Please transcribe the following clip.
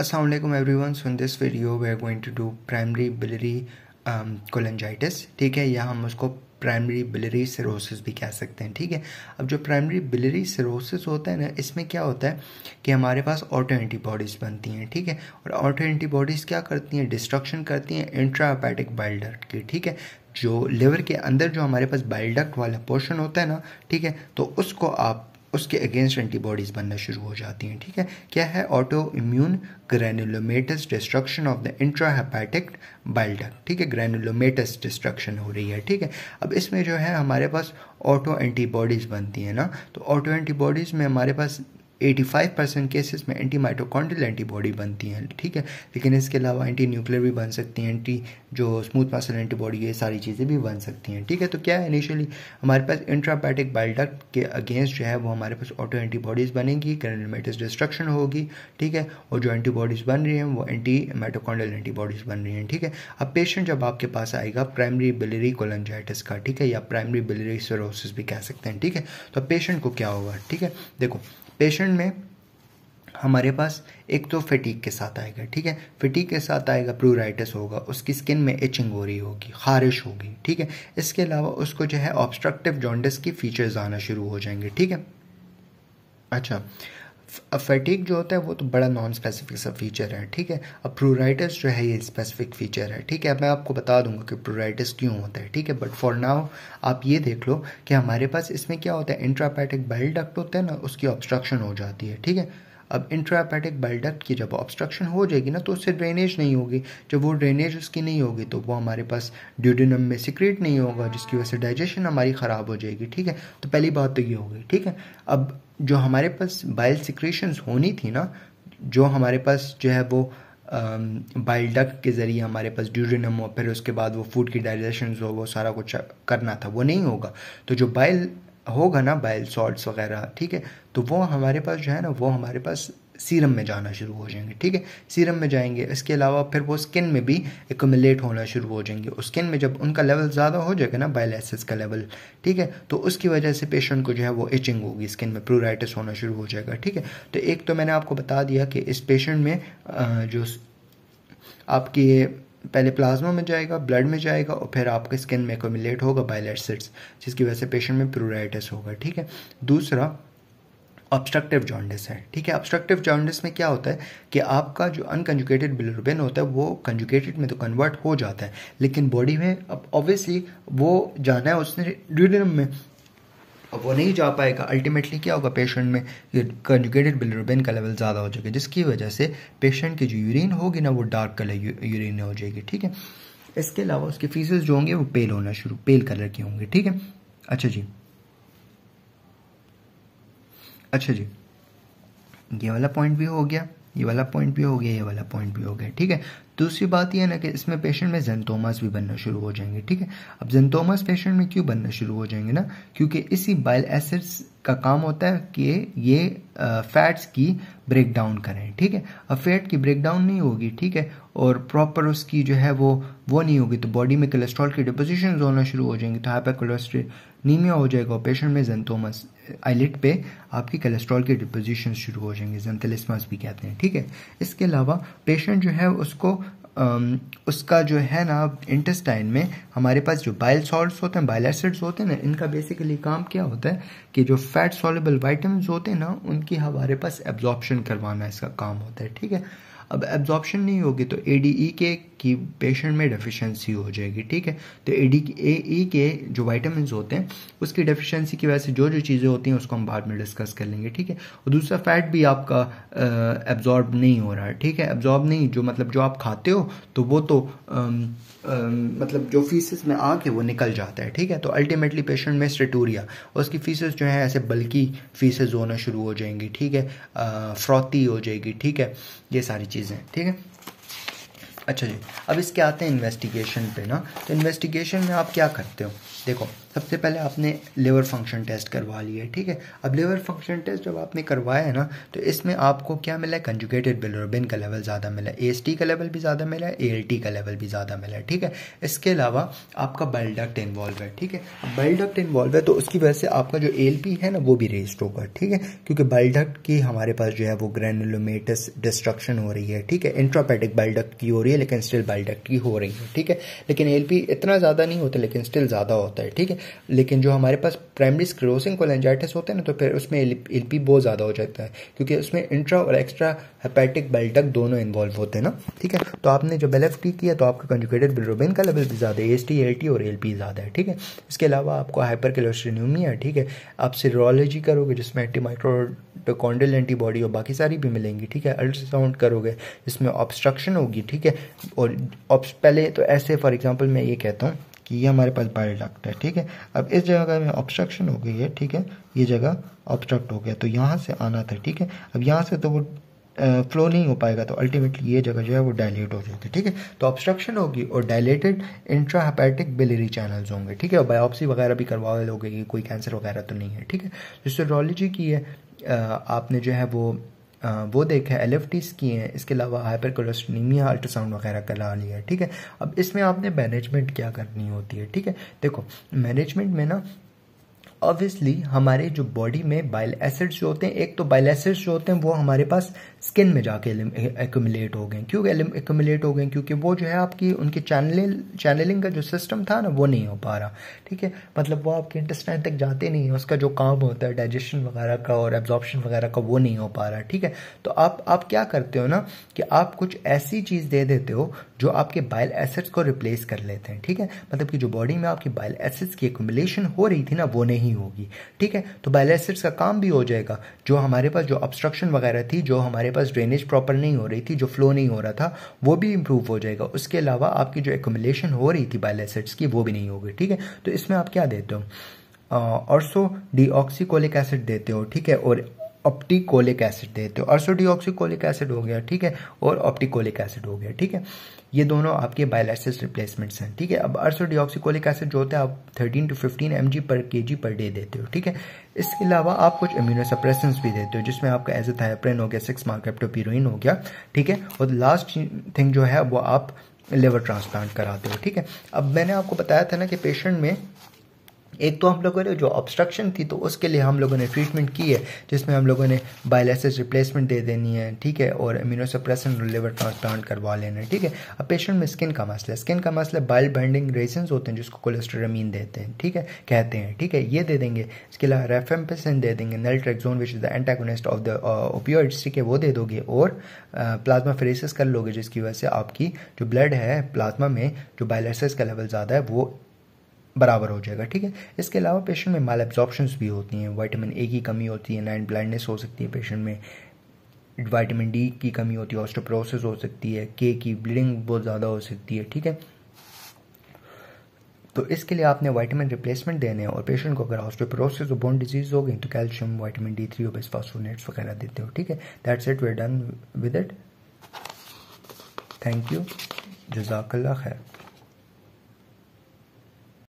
Aslam everyone सुन this video we are going to do primary biliary cholangitis ठीक है या हम उसको प्राइमरी बिलरी सिरोसिस भी कह सकते हैं ठीक है अब जो प्राइमरी बिलरी सिरोसिस होता है ना इसमें क्या होता है कि हमारे पास ऑटो एंटीबॉडीज़ बनती हैं ठीक है और ऑटो एंटीबॉडीज़ क्या करती हैं डिस्ट्रक्शन करती हैं इंट्रापैटिक बाइल की ठीक है जो लिवर के अंदर जो हमारे पास बाइल्डक्ट वाला पोर्शन होता है ना ठीक है तो उसको आप उसके अगेंस्ट एंटीबॉडीज़ बनना शुरू हो जाती हैं ठीक है क्या है auto immune granulomatous destruction of the intrahepatic bile duct ठीक है ग्रैनुलोमेटस डिस्ट्रक्शन हो रही है ठीक है अब इसमें जो है हमारे पास ऑटो एंटीबॉडीज़ बनती हैं ना तो ऑटो एंटीबॉडीज़ में हमारे पास 85 परसेंट केसेस में एंटी माइटोकॉन्ड्रियल एंटीबॉडी बनती हैं ठीक है लेकिन इसके अलावा एंटी न्यूक्लियर भी बन सकती हैं एंटी जो स्मूथ मसल एंटीबॉडी ये सारी चीज़ें भी बन सकती हैं ठीक है तो क्या है इनिशियली हमारे पास इंट्रापैटिक बाइल्डक्ट के अगेंस्ट जो है वो हमारे पास ऑटो एंटीबॉडीज़ बनेंगी ग्रेनुलमेटस डिस्ट्रक्शन होगी ठीक है और जो एंटीबॉडीज़ बन रही हैं वो एंटी माइटोकॉन्ड्रियल एंटीबॉडीज़ बन रही हैं ठीक है अब पेशेंट जब आपके पास आएगा प्राइमरी बिलरी कोलंजाइटिस का ठीक है या प्राइमरी बिलरी सरोसिस भी कह सकते हैं ठीक है तो पेशेंट को क्या होगा ठीक है देखो पेशेंट में हमारे पास एक तो फिटीक के साथ आएगा ठीक है फिटीक के साथ आएगा प्रूराइटस होगा उसकी स्किन में इचिंग हो रही होगी खारिश होगी ठीक है इसके अलावा उसको जो है ऑब्स्ट्रक्टिव जॉन्डस की फीचर्स आना शुरू हो जाएंगे ठीक है अच्छा फटीक जो होता है वो तो बड़ा नॉन स्पेसिफिक सा फीचर है ठीक है अब प्रोराइटिस जो है ये स्पेसिफिक फीचर है ठीक है मैं आपको बता दूंगा कि प्रोराइटिस क्यों होता है ठीक है बट फॉर नाउ आप ये देख लो कि हमारे पास इसमें क्या होता है इंट्रापैटिक बाइल डक्ट होता है ना उसकी ऑब्स्ट्रक्शन हो जाती है ठीक है अब इंट्रापैटिक बाइलडक्ट की जब ऑब्स्ट्रक्शन हो जाएगी ना तो उससे ड्रेनेज नहीं होगी जब वो ड्रेनेज उसकी नहीं होगी तो वो हमारे पास ड्यूडिनम में सिक्रेट नहीं होगा जिसकी वजह से डाइजेशन हमारी ख़राब हो जाएगी ठीक है तो पहली बात तो ये होगी ठीक है अब जो हमारे पास बाइल सिक्रेशंस होनी थी ना जो हमारे पास जो है वो बाइल डक के ज़रिए हमारे पास ड्यूरिनम हो फिर उसके बाद वो फूड की डाइजेशन हो वो सारा कुछ करना था वो नहीं होगा तो जो बाइल होगा ना बाइल सॉल्ट्स वगैरह ठीक है तो वो हमारे पास जो है ना वो हमारे पास सीरम में जाना शुरू हो जाएंगे ठीक है सीरम में जाएंगे इसके अलावा फिर वो स्किन में भी एकमुलेट होना शुरू हो जाएंगे उस स्किन में जब उनका लेवल ज़्यादा हो जाएगा ना बाइल का लेवल ठीक है तो उसकी वजह से पेशेंट को जो है वो इचिंग होगी स्किन में प्रोराइटिस होना शुरू हो जाएगा ठीक है तो एक तो मैंने आपको बता दिया कि इस पेशेंट में जो आपके पहले प्लाज्मा में जाएगा ब्लड में जाएगा और फिर आपके स्किन में एकोमिलेट होगा बाइल जिसकी वजह से पेशेंट में प्रोराइटिस होगा ठीक है दूसरा ऑब्स्ट्रक्टिव जॉन्डिस है ठीक है ऑब्स्ट्रक्टिव जॉन्डिस में क्या होता है कि आपका जो अनकंजुकेटेड बिलरुबिन होता है वो कंजुकेटेड में तो कन्वर्ट हो जाता है लेकिन बॉडी में अब ऑब्वियसली वो जाना है उसने ड्यूडिनम में अब वो नहीं जा पाएगा अल्टीमेटली क्या होगा पेशेंट में कंजुकेटेड बिलरुबिन का लेवल ज़्यादा हो जाएगा जिसकी वजह से पेशेंट की जो यूरिन होगी ना वो डार्क कलर यूरिन हो जाएगी ठीक है इसके अलावा उसके फीसेस जो होंगे वो पेल होना शुरू पेल कलर के होंगे ठीक है अच्छा जी अच्छा जी ये वाला पॉइंट भी हो गया ये वाला पॉइंट भी हो गया ये वाला पॉइंट भी हो गया ठीक है दूसरी बात यह है ना कि इसमें पेशेंट में जेंटोमास भी बनना शुरू हो जाएंगे ठीक है अब जेंटोमास पेशेंट में क्यों बनना शुरू हो जाएंगे ना क्योंकि इसी बाइल एसिड्स का काम होता है कि ये फैट्स की ब्रेक डाउन करें ठीक है अब फैट की ब्रेक डाउन नहीं होगी ठीक है और प्रॉपर उसकी जो है वो वो नहीं होगी तो बॉडी में कोलेस्ट्रॉल की डिपोजिशन होना शुरू हो जाएंगे तो हाइपर कोलेस्ट्रीनीमिया हो जाएगा और पेशेंट में जेंथोमस आइलेट पे आपकी कोलेस्ट्रॉल की डिपोजिशन शुरू हो जाएंगे जेंथेलिसमस भी कहते हैं ठीक है इसके अलावा पेशेंट जो है उसको उसका जो है ना इंटेस्टाइन में हमारे पास जो बाइल सॉल्ट होते हैं बाइल एसिड्स होते हैं ना इनका बेसिकली काम क्या होता है कि जो फैट सॉलेबल वाइटमिन होते हैं ना उनकी हमारे पास एब्जॉर्बशन करवाना इसका काम होता है ठीक है अब एब्जॉर्प्शन नहीं होगी तो ए e के कि पेशेंट में डेफिशिएंसी हो जाएगी ठीक है तो ए डी ए ई के जो वाइटामिन होते हैं उसकी डेफिशिएंसी की वजह से जो जो चीज़ें होती हैं उसको हम बाद में डिस्कस कर लेंगे ठीक है और दूसरा फैट भी आपका एब्जॉर्ब नहीं हो रहा है ठीक है एब्जॉर्ब नहीं जो मतलब जो आप खाते हो तो वो तो आम, आम, मतलब जो फीसेस में आके वो निकल जाता है ठीक है तो अल्टीमेटली पेशेंट में स्टेटोरिया और उसकी फीसिस जो है ऐसे बल्कि फीसेज होना शुरू हो जाएंगी ठीक है फ्रॉती हो जाएगी ठीक है ये सारी चीज़ें ठीक है अच्छा जी अब इसके आते हैं इन्वेस्टिगेशन पे ना तो इन्वेस्टिगेशन में आप क्या करते हो देखो सबसे पहले आपने लेवर फंक्शन टेस्ट करवा लिया है ठीक है अब लेवर फंक्शन टेस्ट जब आपने करवाया है ना तो इसमें आपको क्या मिला है कंजुकेटेड बिलोरबिन का लेवल ज़्यादा मिला है एस का लेवल भी ज़्यादा मिला है ए का लेवल भी ज़्यादा मिला है ठीक है इसके अलावा आपका बल्डक्ट इन्वॉल्व है ठीक है बल्डक्ट इन्वॉल्व है तो उसकी वजह से आपका जो एल है ना वो भी रेस्ट होगा ठीक है क्योंकि बल्डक्ट की हमारे पास जो है वो ग्रेनुलोमेटस डिस्ट्रक्शन हो रही है ठीक है इंट्रापैटिक बल्डक्ट की हो रही है लेकिन स्टिल बल्डक्ट की हो रही है ठीक है लेकिन एल इतना ज़्यादा नहीं होता लेकिन स्टिल ज़्यादा होता है ठीक है लेकिन जो हमारे पास प्राइमरी स्क्रोसिंग कोलेंजाइटिस होते हैं ना तो फिर उसमें एल पी बहुत ज़्यादा हो जाता है क्योंकि उसमें इंट्रा और एक्स्ट्रा हेपेटिक बेल्टक दोनों इन्वॉल्व होते हैं ना ठीक है तो आपने जब एल एफ टी किया तो आपका कंजुकेटेड बिलरोबिन का लेवल भी ज़्यादा है एस टी एल टी और एल पी ज़्यादा है ठीक है इसके अलावा आपको हाइपर कैलोस्ट्रीनियमिया ठीक है आप सीरोलॉजी करोगे जिसमें एंटीमाइक्रोटोकॉन्डल एंटीबॉडी और बाकी सारी भी मिलेंगी ठीक है अल्ट्रासाउंड करोगे इसमें ऑब्स्ट्रक्शन होगी ठीक है और पहले तो ऐसे फॉर एग्जाम्पल मैं ये कहता हूँ कि ये हमारे पास बाइल डक्ट है ठीक है अब इस जगह में ऑब्स्ट्रक्शन हो गई है ठीक है ये जगह ऑब्स्ट्रक्ट हो गया तो यहाँ से आना था ठीक है अब यहाँ से तो वो फ्लो नहीं हो पाएगा तो अल्टीमेटली ये जगह जो है वो डायलेट हो जाती है ठीक है तो ऑब्स्ट्रक्शन होगी और डायलेटेड इंट्राहेपैटिक बिलिरी चैनल्स होंगे ठीक है बायोप्सी वगैरह भी करवा लोगे कोई कैंसर वगैरह तो नहीं है ठीक है जो तो रोलोजी की है आपने जो है वो वो देखा है एल किए हैं इसके अलावा हाइपर कोलेस्ट्रीमिया अल्ट्रासाउंड वगैरह करा लिया है ठीक है अब इसमें आपने मैनेजमेंट क्या करनी होती है ठीक है देखो मैनेजमेंट में ना ऑब्वियसली हमारे जो बॉडी में बाइल एसिड्स जो होते हैं एक तो बाइल एसिड्स जो होते हैं वो हमारे पास स्किन में जाके एकमुलेट हो गए क्यों एकमुलेट हो गए क्योंकि वो जो है आपकी उनके चैनल चैनलिंग का जो सिस्टम था ना वो नहीं हो पा रहा ठीक है मतलब वो आपके इंटेस्टाइन तक जाते नहीं है उसका जो काम होता है डाइजेशन वगैरह का और एब्जॉर्बशन वगैरह का वो नहीं हो पा रहा ठीक है तो आप आप क्या करते हो ना कि आप कुछ ऐसी चीज़ दे देते हो जो आपके बाइल एसिड्स को रिप्लेस कर लेते हैं ठीक है मतलब कि जो बॉडी में आपकी बाइल एसिड्स की एक्यूमुलेशन हो रही थी ना वो नहीं होगी ठीक है तो बाइल एसिड्स का काम भी हो जाएगा जो हमारे पास जो ऑब्स्ट्रक्शन वगैरह थी जो हमारे हमारे पास ड्रेनेज प्रॉपर नहीं हो रही थी जो फ्लो नहीं हो रहा था वो भी इंप्रूव हो जाएगा उसके अलावा आपकी जो एकोमलेशन हो रही थी बाइल एसिड्स की वो भी नहीं होगी ठीक है तो इसमें आप क्या देते हो और सो डी एसिड देते हो ठीक है और ऑप्टिकोलिक एसिड देते हो तो अर्सो डीऑक्सीकोलिक एसिड हो गया ठीक है और ऑप्टिकोलिक एसिड हो गया ठीक है ये दोनों आपके बायोलाइसिस रिप्लेसमेंट्स हैं ठीक है अब अर्सो डीऑक्सीकोलिक एसिड जो होता है आप 13 टू 15 एम पर के पर डे देते हो ठीक है इसके अलावा आप कुछ इम्यूनोसप्रेसेंस भी देते हो जिसमें आपका एज हो गया सिक्स मार्केप्टोपीरोइन हो गया ठीक है और लास्ट थिंग जो है वो आप लिवर ट्रांसप्लांट कराते हो ठीक है अब मैंने आपको बताया था ना कि पेशेंट में एक तो हम लोगों ने जो ऑब्स्ट्रक्शन थी तो उसके लिए हम लोगों ने ट्रीटमेंट की है जिसमें हम लोगों ने बायलिसिस रिप्लेसमेंट दे देनी है ठीक है और इम्यूनोसप्रेसेंट लिवर ट्रांसप्लांट करवा लेना है ठीक है अब पेशेंट में स्किन का मसला है स्किन का मसला बाइल बाइंडिंग रेजन होते हैं जिसको कोलेस्ट्रोमीन देते हैं ठीक है कहते हैं ठीक है ये दे देंगे इसके अलावा रेफेम्पेसिन दे देंगे naltrexone which is the antagonist of the opioids ठीक है वो दे दोगे और प्लाज्मा uh, फेरेसिस कर लोगे जिसकी वजह से आपकी जो ब्लड है प्लाज्मा में जो बायलरसिस का लेवल ज़्यादा है वो बराबर हो जाएगा ठीक है इसके अलावा पेशेंट में माल एब्जॉर्प्शंस भी होती हैं वाइटामिन ए की कमी होती है नाइन ब्लाइंडनेस हो सकती है पेशेंट में वाइटामिन डी की कमी होती है ऑस्टोप्रोसिस हो सकती है के की ब्लीडिंग बहुत ज़्यादा हो सकती है ठीक है तो इसके लिए आपने वाइटामिन रिप्लेसमेंट देने हैं और पेशेंट को अगर ऑस्टोप्रोसिस और बोन डिजीज हो गई तो कैल्शियम वाइटामिन डी थ्री और बेस वगैरह देते हो ठीक है that's it we're done with it thank you जजाकल्ला खैर